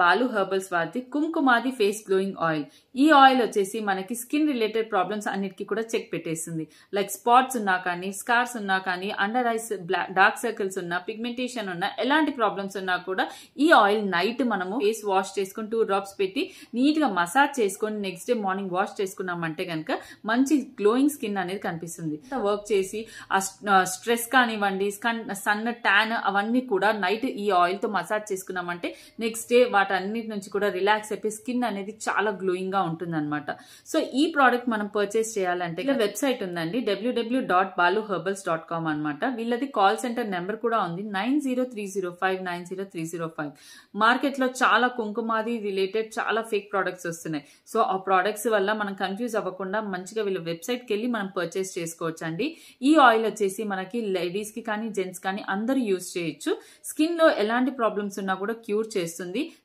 Balu herbals వారిది Kumkumadi face glowing oil ఈ oil వచ్చేసి మనకి స్కిన్ రిలేటెడ్ ప్రాబ్లమ్స్ అన్నిటికీ కూడా చెక్ పెట్టేస్తుంది లైక్ స్పాట్స్ ఉన్నా కానీ స్కార్స్ ఉన్నా కానీ అండర్ ఐస్ డార్క్ సర్కిల్స్ ఉన్నా పిగ్మెంటేషన్ ఉన్నా ఎలాంటి ప్రాబ్లమ్స్ ఉన్నా కూడా ఈ ఆయిల్ నైట్ మనము ఫేస్ వాష్ చేసుకుని టూ డ్రాప్స్ పెట్టి నీట్గా మసాజ్ చేసుకొని నెక్స్ట్ డే మార్నింగ్ వాష్ చేసుకున్నామంటే కనుక మంచి గ్లోయింగ్ స్కిన్ అనేది కనిపిస్తుంది వర్క్ చేసి స్ట్రెస్ కానివ్వండి సన్ ట్యాన్ అవన్నీ కూడా నైట్ ఈ ఆయిల్తో మసాజ్ చేసుకున్నామంటే నెక్స్ట్ డే వాటన్నిటి నుంచి కూడా రిలాక్స్ అయిపోయి స్కిన్ అనేది చాలా ఉంటుంది అనమాట సో ఈ ప్రోడక్ట్ మనం పర్చేస్ చేయాలంటే ఇక్కడ వెబ్సైట్ ఉందండి W W dot Balu herbals dot com అనమాట వీళ్ళది కాల్ సెంటర్ నెంబర్ కూడా ఉంది nine zero three zero five nine zero three zero five మార్కెట్లో చాలా కుంకుమాది రిలేటెడ్ చాలా ఫేక్ ప్రోడక్ట్స్ వస్తున్నాయి సో ఆ ప్రోడక్ట్స్ వల్ల మనం కన్ఫ్యూజ్ అవ్వకుండా మంచిగా వీళ్ళ వెబ్సైట్కి వెళ్ళి మనం పర్చేస్ చేసుకోవచ్చు అండి ఈ ఆయిల్ వచ్చేసి మనకి లేడీస్కి కానీ జెంట్స్ కానీ అందరూ యూజ్ చేయొచ్చు స్కిన్లో ఎలాంటి ప్రాబ్లమ్స్ ఉన్నా కూడా క్యూర్ చేస్తుంది